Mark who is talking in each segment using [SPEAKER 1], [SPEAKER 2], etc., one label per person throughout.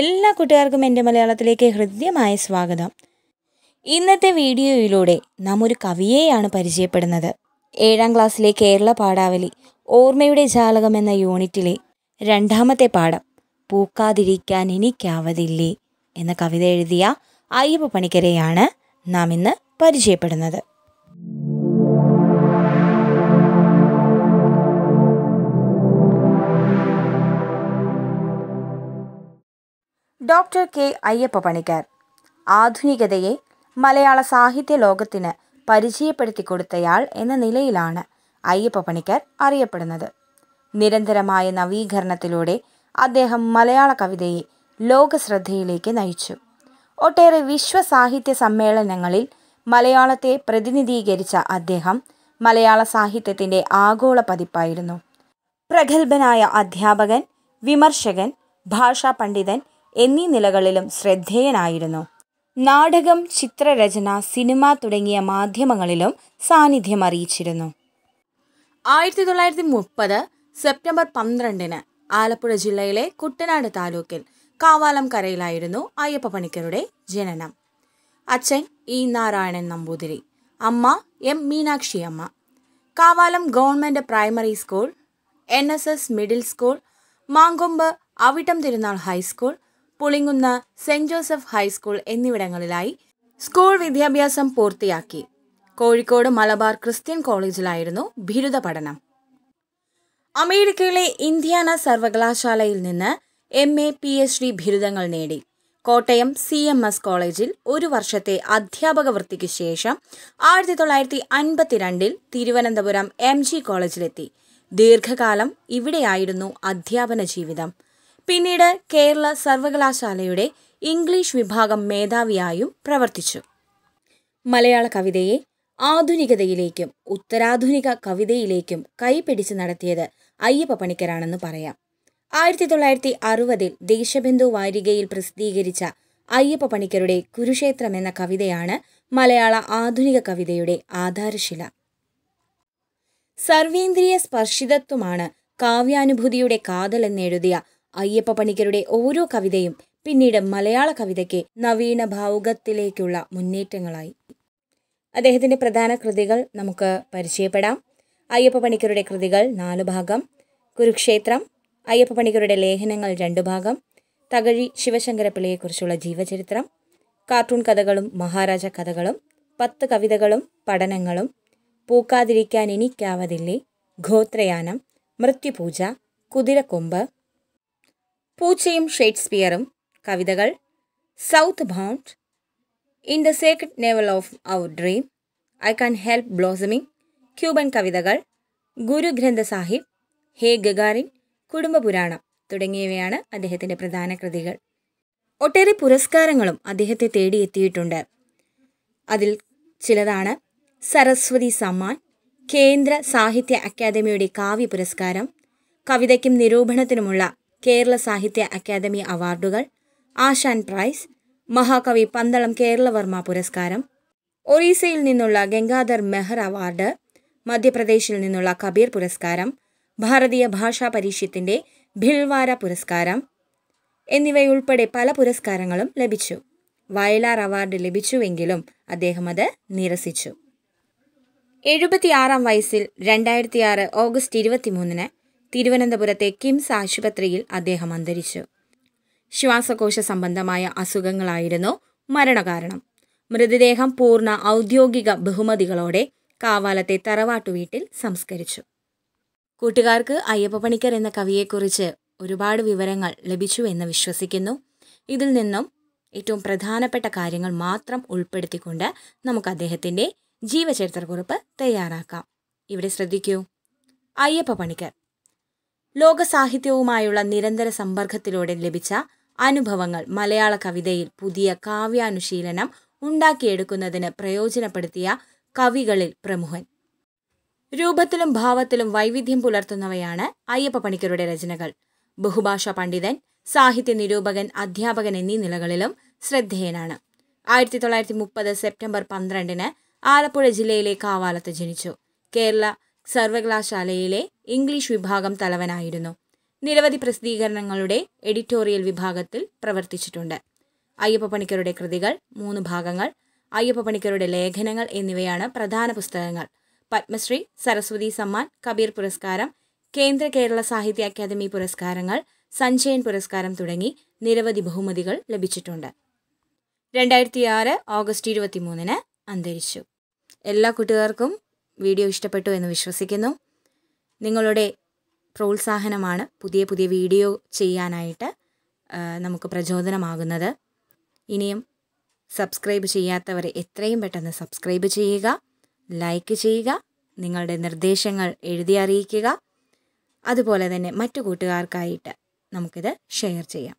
[SPEAKER 1] എല്ലാ കൂട്ടുകാർക്കും എൻ്റെ മലയാളത്തിലേക്ക് ഹൃദ്യമായ സ്വാഗതം ഇന്നത്തെ വീഡിയോയിലൂടെ നാം ഒരു കവിയെയാണ് പരിചയപ്പെടുന്നത് ഏഴാം ക്ലാസ്സിലെ കേരള പാഠാവലി ഓർമ്മയുടെ ജാലകം എന്ന യൂണിറ്റിലെ രണ്ടാമത്തെ പാഠം പൂക്കാതിരിക്കാൻ എനിക്കാവതില്ലേ എന്ന കവിത എഴുതിയ അയ്യപ്പ പണിക്കരെയാണ് നാം ഇന്ന് പരിചയപ്പെടുന്നത് ഡോക്ടർ കെ അയ്യപ്പ പണിക്കർ ആധുനികതയെ മലയാള സാഹിത്യ ലോകത്തിന് പരിചയപ്പെടുത്തി കൊടുത്തയാൾ എന്ന നിലയിലാണ് അയ്യപ്പ പണിക്കർ അറിയപ്പെടുന്നത് നിരന്തരമായ നവീകരണത്തിലൂടെ അദ്ദേഹം മലയാള കവിതയെ ലോകശ്രദ്ധയിലേക്ക് നയിച്ചു ഒട്ടേറെ വിശ്വ സാഹിത്യ സമ്മേളനങ്ങളിൽ മലയാളത്തെ പ്രതിനിധീകരിച്ച അദ്ദേഹം മലയാള സാഹിത്യത്തിൻ്റെ ആഗോള പതിപ്പായിരുന്നു പ്രഗത്ഭനായ അധ്യാപകൻ വിമർശകൻ ഭാഷാ പണ്ഡിതൻ എന്നീ നിലകളിലും ശ്രദ്ധേയനായിരുന്നു നാടകം ചിത്രരചന സിനിമ തുടങ്ങിയ മാധ്യമങ്ങളിലും സാന്നിധ്യം അറിയിച്ചിരുന്നു ആയിരത്തി തൊള്ളായിരത്തി മുപ്പത് സെപ്റ്റംബർ പന്ത്രണ്ടിന് ആലപ്പുഴ ജില്ലയിലെ കുട്ടനാട് താലൂക്കിൽ കാവാലം കരയിലായിരുന്നു അയ്യപ്പ പണിക്കരുടെ ജനനം അച്ഛൻ ഇ നാരായണൻ നമ്പൂതിരി അമ്മ M Meenakshi Amma Kavalam government primary school N S S middle school Mankombu Avittam Thirunal high school Pulinkunnu saint Joseph high school എന്നിവിടങ്ങളിലായി സ്കൂൾ വിദ്യാഭ്യാസം പൂർത്തിയാക്കി കോഴിക്കോട് മലബാർ ക്രിസ്ത്യൻ കോളേജിലായിരുന്നു ബിരുദ പഠനം അമേരിക്കയിലെ ഇന്ത്യാന സർവകലാശാലയിൽ നിന്ന് M A P H D ബിരുദങ്ങൾ നേടി കോട്ടയം സി എം എസ് കോളേജിൽ ഒരു വർഷത്തെ അധ്യാപക വൃത്തിക്ക് ശേഷം ആയിരത്തി തൊള്ളായിരത്തി അൻപത്തിരണ്ടിൽ തിരുവനന്തപുരം എം ജി കോളേജിലെത്തി ദീർഘകാലം ഇവിടെയായിരുന്നു അധ്യാപന ജീവിതം പിന്നീട് കേരള സർവകലാശാലയുടെ ഇംഗ്ലീഷ് വിഭാഗം മേധാവിയായും പ്രവർത്തിച്ചു മലയാള കവിതയെ ആധുനികതയിലേക്കും ഉത്തരാധുനിക കവിതയിലേക്കും കൈപിടിച്ച് നടത്തിയത് അയ്യപ്പ പണിക്കരാണെന്ന് പറയാം ആയിരത്തി തൊള്ളായിരത്തി അറുപതിൽ ദേശബന്ധു വാരികയിൽ പ്രസിദ്ധീകരിച്ച അയ്യപ്പ പണിക്കരുടെ കുരുക്ഷേത്രം എന്ന കവിതയാണ് മലയാള ആധുനിക കവിതയുടെ ആധാരശില സർവേന്ദ്രിയ സ്പർശിതത്വമാണ് കാവ്യാനുഭൂതിയുടെ കാതൽ എന്നെഴുതിയ അയ്യപ്പ പണിക്കരുടെ ഓരോ കവിതയും പിന്നീട് മലയാള കവിതയ്ക്ക് നവീന ഭാവുകത്തിലേക്കുള്ള മുന്നേറ്റങ്ങളായി അദ്ദേഹത്തിൻ്റെ പ്രധാന കൃതികൾ നമുക്ക് പരിചയപ്പെടാം അയ്യപ്പ പണിക്കരുടെ കൃതികൾ നാലു ഭാഗം കുരുക്ഷേത്രം അയ്യപ്പ പണിക്കരുടെ ലേഖനങ്ങൾ രണ്ടു ഭാഗം തകഴി ശിവശങ്കരപ്പിള്ളയെക്കുറിച്ചുള്ള ജീവചരിത്രം കാർട്ടൂൺ കഥകളും മഹാരാജ കഥകളും പത്ത് കവിതകളും പഠനങ്ങളും പൂക്കാതിരിക്കാൻ എനിക്കാവതില്ലേ ഗോത്രയാനം മൃത്യുപൂജ കുതിരക്കൊമ്പ് പൂച്ചയും ഷേക്സ്പിയറും കവിതകൾ south bound in the sacred navel of our dream I can help blossoming Cuban കവിതകൾ ഗുരു ഗ്രന്ഥ സാഹിബ് ഹേ ഗഗാറിൻ കുടുംബപുരാണം തുടങ്ങിയവയാണ് അദ്ദേഹത്തിൻ്റെ പ്രധാന കൃതികൾ ഒട്ടേറെ പുരസ്കാരങ്ങളും അദ്ദേഹത്തെ തേടിയെത്തിയിട്ടുണ്ട് അതിൽ ചിലതാണ് സരസ്വതി സമ്മാൻ കേന്ദ്ര സാഹിത്യ അക്കാദമിയുടെ കാവ്യ പുരസ്കാരം കവിതയ്ക്കും നിരൂപണത്തിനുമുള്ള കേരള സാഹിത്യ അക്കാദമി അവാർഡുകൾ ആശാൻ പ്രൈസ് മഹാകവി പന്തളം കേരളവർമ്മ പുരസ്കാരം ഒറീസയിൽ നിന്നുള്ള ഗംഗാധർ മെഹർ അവാർഡ് മധ്യപ്രദേശിൽ നിന്നുള്ള കബീർ പുരസ്കാരം ഭാരതീയ ഭാഷാ പരീക്ഷത്തിൻ്റെ ഭിൽവാര പുരസ്കാരം എന്നിവയുൾപ്പെടെ പല പുരസ്കാരങ്ങളും ലഭിച്ചു വയലാർ അവാർഡ് ലഭിച്ചുവെങ്കിലും അദ്ദേഹം അത് നിരസിച്ചു എഴുപത്തിയാറാം വയസ്സിൽ രണ്ടായിരത്തിയാറ് ഓഗസ്റ്റ് ഇരുപത്തിമൂന്നിന് തിരുവനന്തപുരത്തെ കിംസ് ആശുപത്രിയിൽ അദ്ദേഹം അന്തരിച്ചു ശ്വാസകോശ സംബന്ധമായ അസുഖങ്ങളായിരുന്നു മരണകാരണം മൃതദേഹം പൂർണ്ണ ഔദ്യോഗിക ബഹുമതികളോടെ കാവാലത്തെ തറവാട്ടു വീട്ടിൽ സംസ്കരിച്ചു കൂട്ടുകാർക്ക് അയ്യപ്പ പണിക്കർ എന്ന കവിയെക്കുറിച്ച് ഒരുപാട് വിവരങ്ങൾ ലഭിച്ചു എന്ന് വിശ്വസിക്കുന്നു ഇതിൽ നിന്നും ഏറ്റവും പ്രധാനപ്പെട്ട കാര്യങ്ങൾ മാത്രം ഉൾപ്പെടുത്തിക്കൊണ്ട് നമുക്ക് അദ്ദേഹത്തിൻ്റെ ജീവചരിത്രക്കുറിപ്പ് തയ്യാറാക്കാം ഇവിടെ ശ്രദ്ധിക്കൂ അയ്യപ്പ പണിക്കർ ലോകസാഹിത്യവുമായുള്ള നിരന്തര സമ്പർക്കത്തിലൂടെ ലഭിച്ച അനുഭവങ്ങൾ മലയാള കവിതയിൽ പുതിയ കാവ്യാനുശീലനം ഉണ്ടാക്കിയെടുക്കുന്നതിന് പ്രയോജനപ്പെടുത്തിയ കവികളിൽ പ്രമുഖൻ രൂപത്തിലും ഭാവത്തിലും വൈവിധ്യം പുലർത്തുന്നവയാണ് അയ്യപ്പ പണിക്കരുടെ രചനകൾ ബഹുഭാഷ പണ്ഡിതൻ സാഹിത്യ നിരൂപകൻ അധ്യാപകൻ എന്നീ നിലകളിലും ശ്രദ്ധേയനാണ് ആയിരത്തി തൊള്ളായിരത്തി മുപ്പത് സെപ്റ്റംബർ പന്ത്രണ്ടിന് ആലപ്പുഴ ജില്ലയിലെ കാവാലത്ത് ജനിച്ചു കേരള സർവകലാശാലയിലെ ഇംഗ്ലീഷ് വിഭാഗം തലവനായിരുന്നു നിരവധി പ്രസിദ്ധീകരണങ്ങളുടെ എഡിറ്റോറിയൽ വിഭാഗത്തിൽ പ്രവർത്തിച്ചിട്ടുണ്ട് അയ്യപ്പ പണിക്കരുടെ കൃതികൾ മൂന്ന് ഭാഗങ്ങൾ അയ്യപ്പ പണിക്കരുടെ ലേഖനങ്ങൾ എന്നിവയാണ് പ്രധാന പുസ്തകങ്ങൾ പത്മശ്രീ സരസ്വതി സമ്മാൻ കബീർ പുരസ്കാരം കേന്ദ്ര കേരള സാഹിത്യ അക്കാദമി പുരസ്കാരങ്ങൾ സഞ്ജയൻ പുരസ്കാരം തുടങ്ങി നിരവധി ബഹുമതികൾ ലഭിച്ചിട്ടുണ്ട് രണ്ടായിരത്തി ആറ് ഓഗസ്റ്റ് മൂന്നിന് അന്തരിച്ചു എല്ലാ കൂട്ടുകാർക്കും വീഡിയോ ഇഷ്ടപ്പെട്ടു എന്ന് വിശ്വസിക്കുന്നു നിങ്ങളുടെ പ്രോത്സാഹനമാണ് പുതിയ പുതിയ വീഡിയോ ചെയ്യാനായിട്ട് നമുക്ക് പ്രചോദനമാകുന്നത് ഇനിയും സബ്സ്ക്രൈബ് ചെയ്യാത്തവർ എത്രയും പെട്ടെന്ന് സബ്സ്ക്രൈബ് ചെയ്യുക ലൈക്ക് ചെയ്യുക നിങ്ങളുടെ നിർദ്ദേശങ്ങൾ എഴുതി അറിയിക്കുക അതുപോലെ തന്നെ മറ്റു കൂട്ടുകാർക്കായിട്ട് നമുക്കിത് ഷെയർ ചെയ്യാം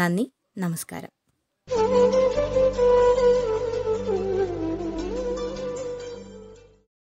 [SPEAKER 1] നന്ദി നമസ്കാരം